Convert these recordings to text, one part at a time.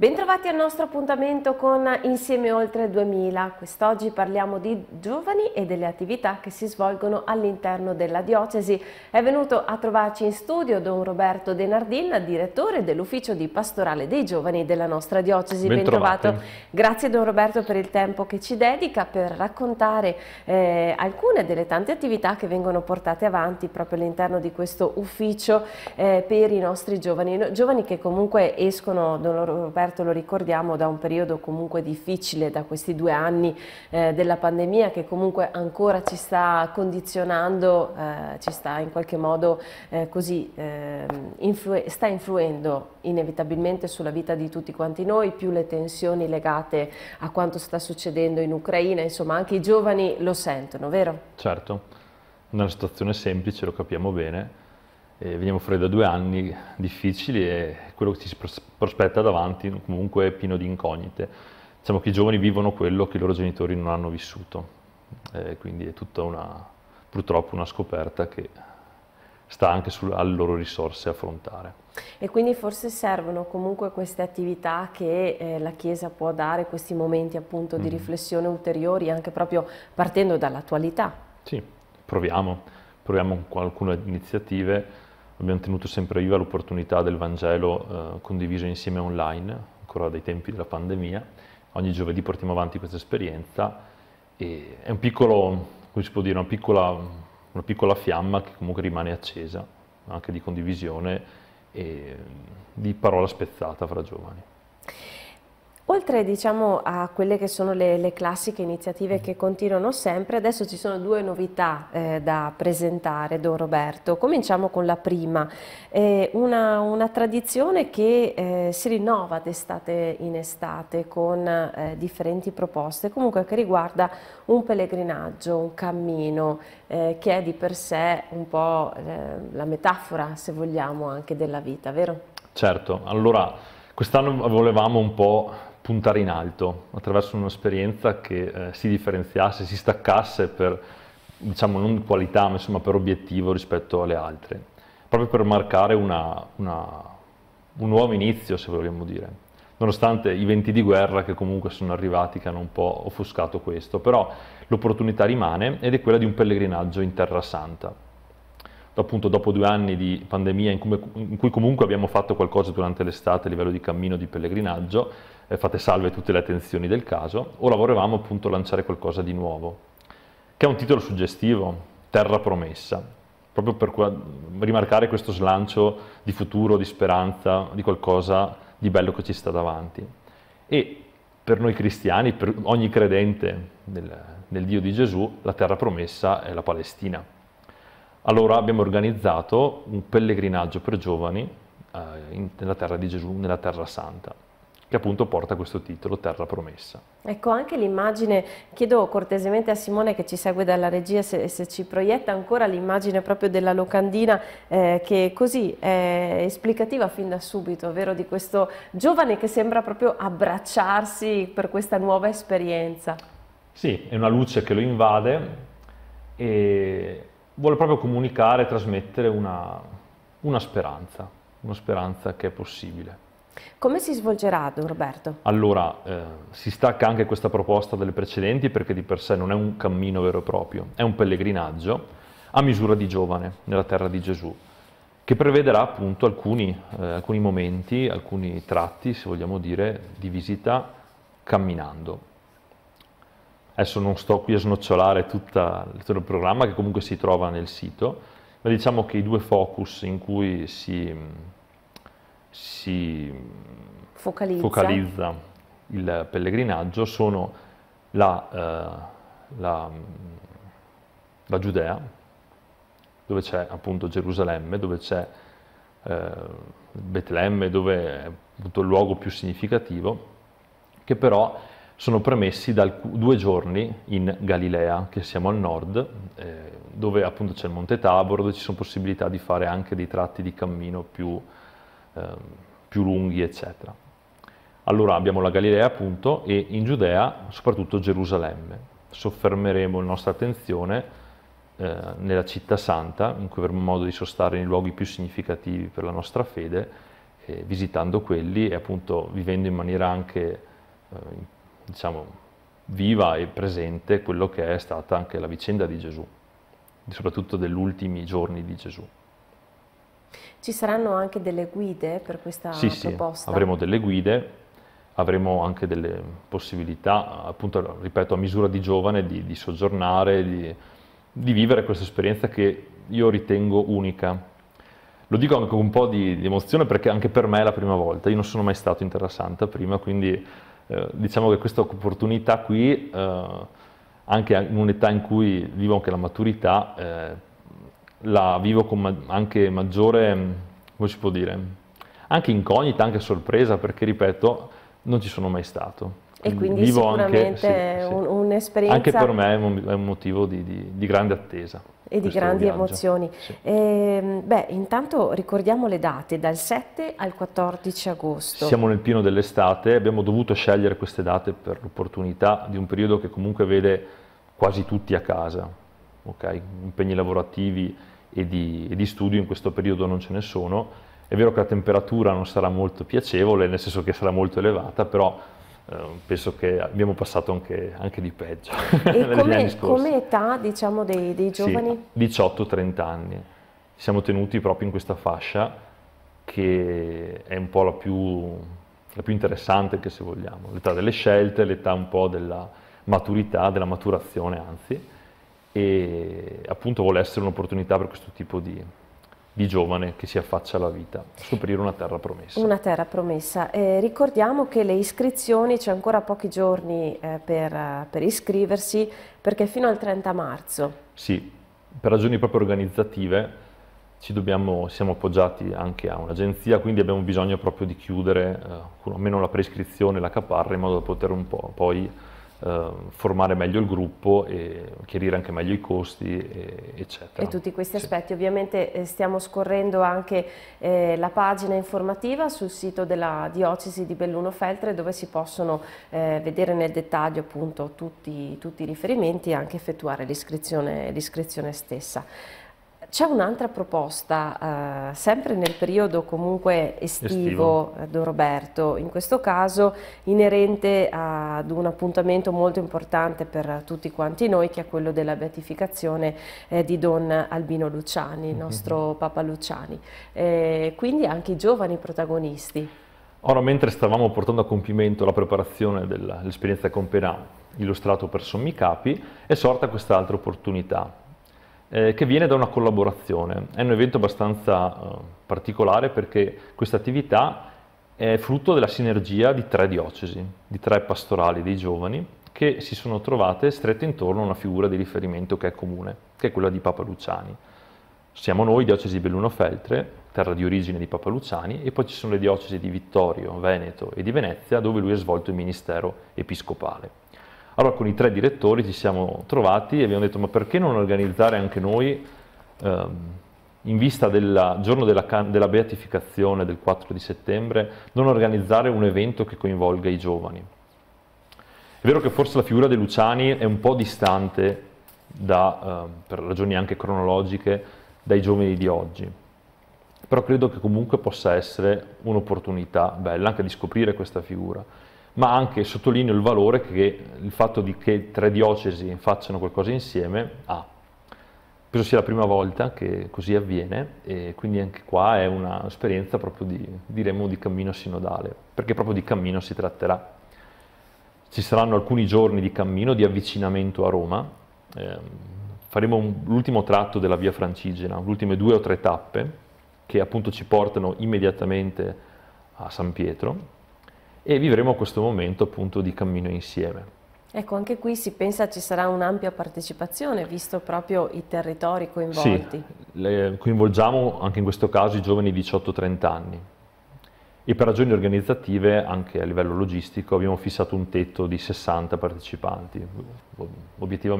Bentrovati al nostro appuntamento con Insieme Oltre 2000. Quest'oggi parliamo di giovani e delle attività che si svolgono all'interno della diocesi. È venuto a trovarci in studio Don Roberto De Nardin, direttore dell'ufficio di pastorale dei giovani della nostra diocesi. Bentrovati. Bentrovato. Grazie Don Roberto per il tempo che ci dedica per raccontare eh, alcune delle tante attività che vengono portate avanti proprio all'interno di questo ufficio eh, per i nostri giovani. Giovani che comunque escono, Don Roberto, Roberto lo ricordiamo da un periodo comunque difficile, da questi due anni eh, della pandemia che comunque ancora ci sta condizionando, eh, ci sta in qualche modo eh, così, ehm, influ sta influendo inevitabilmente sulla vita di tutti quanti noi, più le tensioni legate a quanto sta succedendo in Ucraina, insomma anche i giovani lo sentono, vero? Certo, è una situazione semplice, lo capiamo bene eh, veniamo fuori da due anni difficili e quello che ci si prospetta davanti comunque è pieno di incognite. Diciamo che i giovani vivono quello che i loro genitori non hanno vissuto, eh, quindi è tutta una, purtroppo una scoperta che sta anche su, alle loro risorse affrontare. E quindi forse servono comunque queste attività che eh, la Chiesa può dare, questi momenti appunto di mm. riflessione ulteriori, anche proprio partendo dall'attualità. Sì, proviamo, proviamo con alcune iniziative abbiamo tenuto sempre viva l'opportunità del Vangelo eh, condiviso insieme online, ancora dai tempi della pandemia. Ogni giovedì portiamo avanti questa esperienza e è un piccolo, come si può dire, una piccola, una piccola fiamma che comunque rimane accesa, anche di condivisione e di parola spezzata fra giovani oltre diciamo, a quelle che sono le, le, classiche iniziative che continuano sempre, adesso ci sono due novità eh, da presentare, Don Roberto. Cominciamo con la prima, eh, una, una, tradizione che eh, si rinnova d'estate in estate con eh, differenti proposte, comunque che riguarda un pellegrinaggio, un cammino, eh, che è di per sé un po' eh, la metafora, se vogliamo, anche della vita, vero? Certo, allora... Quest'anno volevamo un po' puntare in alto attraverso un'esperienza che eh, si differenziasse, si staccasse per, diciamo, non qualità, ma insomma per obiettivo rispetto alle altre, proprio per marcare una, una, un nuovo inizio, se vogliamo dire. Nonostante i venti di guerra che comunque sono arrivati, che hanno un po' offuscato questo, però l'opportunità rimane ed è quella di un pellegrinaggio in Terra Santa appunto dopo due anni di pandemia in cui, in cui, comunque abbiamo fatto qualcosa durante l'estate a livello di cammino di pellegrinaggio, eh, fate salve tutte le attenzioni del caso, ora volevamo appunto lanciare qualcosa di nuovo, che è un titolo suggestivo, Terra Promessa, proprio per rimarcare questo slancio di futuro, di speranza, di qualcosa di bello che ci sta davanti. E per noi cristiani, per ogni credente nel, nel Dio di Gesù, la terra promessa è la Palestina allora abbiamo organizzato un pellegrinaggio per giovani eh, in, nella terra di Gesù, nella terra santa che appunto porta questo titolo, Terra Promessa. Ecco anche l'immagine, chiedo cortesemente a Simone che ci segue dalla regia se, se ci proietta ancora l'immagine proprio della locandina eh, che così è esplicativa fin da subito, ovvero di questo giovane che sembra proprio abbracciarsi per questa nuova esperienza. Sì, è una luce che lo invade e vuole proprio comunicare, trasmettere una, una speranza, una speranza che è possibile. Come si svolgerà, Don Roberto? Allora, eh, si stacca anche questa proposta dalle precedenti perché di per sé non è un cammino vero e proprio, è un pellegrinaggio a misura di giovane nella terra di Gesù, che prevederà appunto alcuni, eh, alcuni momenti, alcuni tratti, se vogliamo dire, di visita camminando. Adesso non sto qui a snocciolare tutto il programma che comunque si trova nel sito, ma diciamo che i due focus in cui si, si focalizza. focalizza. il pellegrinaggio sono la, eh, la, la Giudea, dove c'è appunto Gerusalemme, dove c'è eh, Betlemme, dove è appunto il luogo più significativo, che però sono premessi da due giorni in Galilea, che siamo al nord, eh, dove appunto c'è il Monte Tabor, dove ci sono possibilità di fare anche dei tratti di cammino più, eh, più lunghi, eccetera. Allora abbiamo la Galilea appunto e in Giudea soprattutto Gerusalemme. Soffermeremo la nostra attenzione eh, nella città santa, in cui avremo modo di sostare nei luoghi più significativi per la nostra fede, eh, visitando quelli e appunto vivendo in maniera anche eh, diciamo, viva e presente quello che è stata anche la vicenda di Gesù, soprattutto degli ultimi giorni di Gesù. Ci saranno anche delle guide per questa sì, proposta? Sì, avremo delle guide, avremo anche delle possibilità, appunto, ripeto, a misura di giovane, di, di soggiornare, di, di vivere questa esperienza che io ritengo unica. Lo dico anche con un po' di, di, emozione perché anche per me è la prima volta, io non sono mai stato in Terra Santa prima, quindi eh, diciamo che questa opportunità qui, eh, anche in un'età in cui vivo anche la maturità, eh, la vivo con ma anche maggiore, mm, come si può dire, anche incognita, anche sorpresa, perché ripeto, non ci sono mai stato. E mm, quindi Vivo sicuramente anche, sì, sì. un'esperienza... Anche per me è un, è un motivo di, di, di grande attesa e di grandi viaggio. emozioni. Sì. Eh, beh, intanto ricordiamo le date, dal 7 al 14 agosto. Siamo nel pieno dell'estate, abbiamo dovuto scegliere queste date per l'opportunità di un periodo che comunque vede quasi tutti a casa, okay? impegni lavorativi e di, e di studio in questo periodo non ce ne sono. È vero che la temperatura non sarà molto piacevole, nel senso che sarà molto elevata, però eh, penso che abbiamo passato anche, anche di peggio. E come, come, età diciamo, dei, dei giovani? Sì, 18-30 anni. Ci siamo tenuti proprio in questa fascia che è un po' la più, la più interessante che se vogliamo, l'età delle scelte, l'età un po' della maturità, della maturazione anzi, e appunto vuole essere un'opportunità per questo tipo di, di giovane che si affaccia alla vita, scoprire una terra promessa. Una terra promessa. Eh, ricordiamo che le iscrizioni, c'è ancora pochi giorni eh, per, per, iscriversi, perché fino al 30 marzo. Sì, per ragioni proprio organizzative ci dobbiamo, siamo appoggiati anche a un'agenzia, quindi abbiamo bisogno proprio di chiudere eh, almeno la prescrizione, la caparra, in modo da poter un po' poi eh, formare meglio il gruppo e chiarire anche meglio i costi, e, eccetera. E tutti questi aspetti. Sì. Ovviamente eh, stiamo scorrendo anche eh, la pagina informativa sul sito della diocesi di Belluno Feltre dove si possono eh, vedere nel dettaglio appunto tutti, tutti, i riferimenti e anche effettuare l'iscrizione stessa. C'è un'altra proposta, eh, sempre nel periodo comunque estivo, estivo. Eh, Don Roberto, in questo caso inerente ad un appuntamento molto importante per tutti quanti noi, che è quello della beatificazione eh, di Don Albino Luciani, il mm-hmm. nostro mm -hmm. Papa Luciani. Eh, quindi anche i giovani protagonisti. Ora, mentre stavamo portando a compimento la preparazione dell'esperienza con Penà, illustrato per sommi capi, è sorta quest'altra opportunità eh, che viene da una collaborazione. È un evento abbastanza eh, particolare perché questa attività è frutto della sinergia di tre diocesi, di tre pastorali dei giovani che si sono trovate strette intorno a una figura di riferimento che è comune, che è quella di Papa Luciani. Siamo noi, diocesi Belluno Feltre, terra di origine di Papa Luciani, e poi ci sono le diocesi di Vittorio, Veneto e di Venezia, dove lui ha svolto il ministero episcopale. Allora con i tre direttori ci siamo trovati e abbiamo detto ma perché non organizzare anche noi ehm, in vista del giorno della, della, beatificazione del 4 di settembre, non organizzare un evento che coinvolga i giovani. È vero che forse la figura di Luciani è un po' distante, da, eh, per ragioni anche cronologiche, dai giovani di oggi, però credo che comunque possa essere un'opportunità bella anche di scoprire questa figura ma anche sottolineo il valore che il fatto di che tre diocesi facciano qualcosa insieme ha. Penso sia la prima volta che così avviene e quindi anche qua è un'esperienza proprio di, diremmo, di cammino sinodale, perché proprio di cammino si tratterà. Ci saranno alcuni giorni di cammino, di avvicinamento a Roma, eh, faremo un, l'ultimo tratto della via francigena, le ultime due o tre tappe che appunto ci portano immediatamente a San Pietro, e vivremo questo momento appunto di cammino insieme. Ecco, anche qui si pensa ci sarà un'ampia partecipazione, visto proprio i territori coinvolti. Sì, le, coinvolgiamo anche in questo caso i giovani 18-30 anni, e per ragioni organizzative, anche a livello logistico, abbiamo fissato un tetto di 60 partecipanti,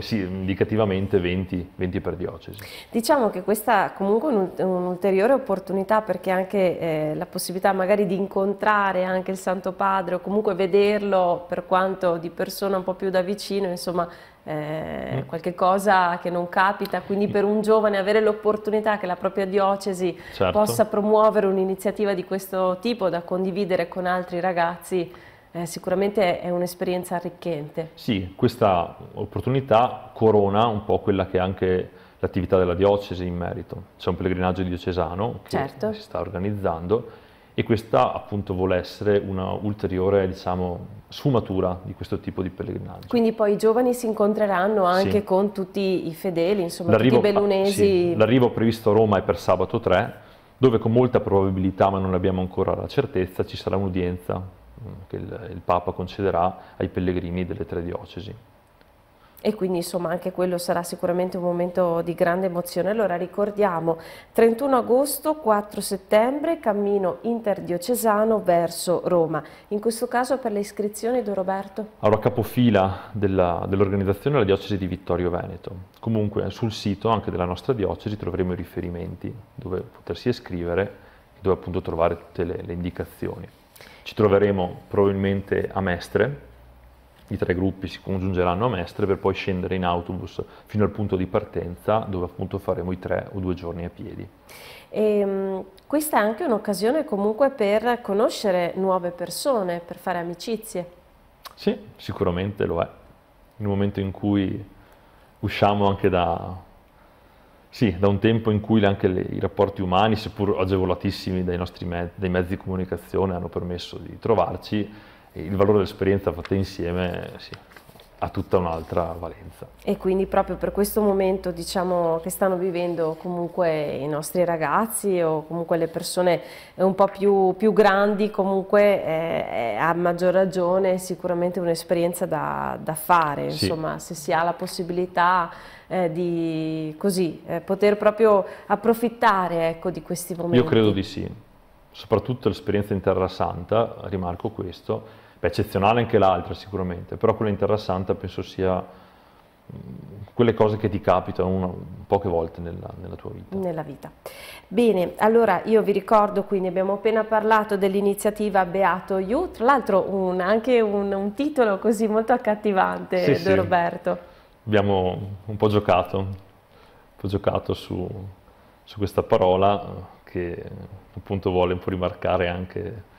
sì, indicativamente 20, 20, per diocesi. Diciamo che questa comunque è un'ulteriore opportunità perché anche eh, la possibilità magari di incontrare anche il Santo Padre o comunque vederlo per quanto di persona un po' più da vicino, insomma eh, mm. qualche cosa che non capita, quindi per un giovane avere l'opportunità che la propria diocesi certo. possa promuovere un'iniziativa di questo tipo da condividere con altri ragazzi eh, sicuramente è un'esperienza arricchente. Sì, questa opportunità corona un po' quella che è anche l'attività della diocesi in merito. C'è un pellegrinaggio diocesano che certo. si sta organizzando e questa appunto vuole essere una ulteriore diciamo, sfumatura di questo tipo di pellegrinaggio. Quindi poi i giovani si incontreranno anche sì. con tutti i fedeli, insomma tutti i ah, bellunesi. Sì, l'arrivo previsto a Roma è per sabato 3, dove con molta probabilità, ma non abbiamo ancora la certezza, ci sarà un'udienza mm, che il, il Papa concederà ai pellegrini delle tre diocesi e quindi insomma anche quello sarà sicuramente un momento di grande emozione. Allora ricordiamo 31 agosto, 4 settembre, cammino interdiocesano verso Roma. In questo caso per le iscrizioni Don Roberto? Allora capofila dell'organizzazione dell la diocesi di Vittorio Veneto. Comunque sul sito anche della nostra diocesi troveremo i riferimenti dove potersi iscrivere e dove appunto trovare tutte le, le indicazioni. Ci troveremo probabilmente a Mestre, i tre gruppi si congiungeranno a Mestre per poi scendere in autobus fino al punto di partenza dove appunto faremo i tre o due giorni a piedi. E, ehm, questa è anche un'occasione comunque per conoscere nuove persone, per fare amicizie. Sì, sicuramente lo è. Nel momento in cui usciamo anche da, sì, da un tempo in cui anche le, i rapporti umani, seppur agevolatissimi dai nostri me dai mezzi di comunicazione, hanno permesso di trovarci, il valore dell'esperienza fatta insieme sì, ha tutta un'altra valenza. E quindi proprio per questo momento diciamo, che stanno vivendo comunque i nostri ragazzi o comunque le persone un po' più, più grandi comunque eh, eh a maggior ragione sicuramente un'esperienza da, da, fare, sì. insomma se si ha la possibilità eh, di così, eh, poter proprio approfittare ecco, di questi momenti. Io credo di sì, soprattutto l'esperienza in Terra Santa, rimarco questo, Beh, eccezionale anche l'altra sicuramente, però quella interessante penso sia mm, quelle cose che ti capitano una, poche volte nella, nella, tua vita. Nella vita. Bene, allora io vi ricordo, quindi abbiamo appena parlato dell'iniziativa Beato You, tra l'altro anche un, un, titolo così molto accattivante sì, De sì. Roberto. Abbiamo un po' giocato, un po' giocato su, su questa parola che appunto vuole un po' rimarcare anche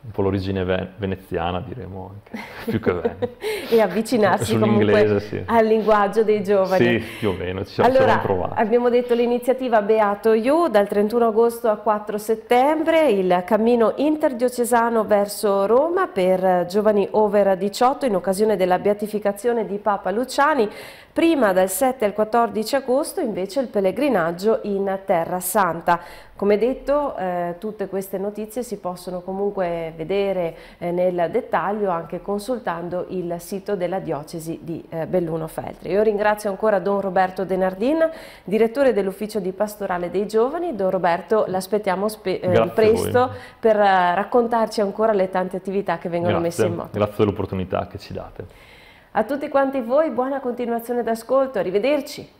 un po' l'origine veneziana, diremo anche, più che veneta. e avvicinarsi comunque sì. al linguaggio dei giovani. Sì, più o meno, ci siamo allora, provati. Abbiamo detto l'iniziativa Beato You dal 31 agosto a 4 settembre, il cammino interdiocesano verso Roma per giovani over 18 in occasione della beatificazione di Papa Luciani prima dal 7 al 14 agosto invece il pellegrinaggio in Terra Santa. Come detto, eh, tutte queste notizie si possono comunque vedere eh, nel dettaglio anche consultando il sito della diocesi di eh, Belluno Feltri. Io ringrazio ancora Don Roberto Denardin, direttore dell'ufficio di pastorale dei giovani. Don Roberto, l'aspettiamo eh, presto per eh, raccontarci ancora le tante attività che vengono Grazie. messe in moto. Grazie dell'opportunità che ci date. A tutti quanti voi buona continuazione d'ascolto, arrivederci!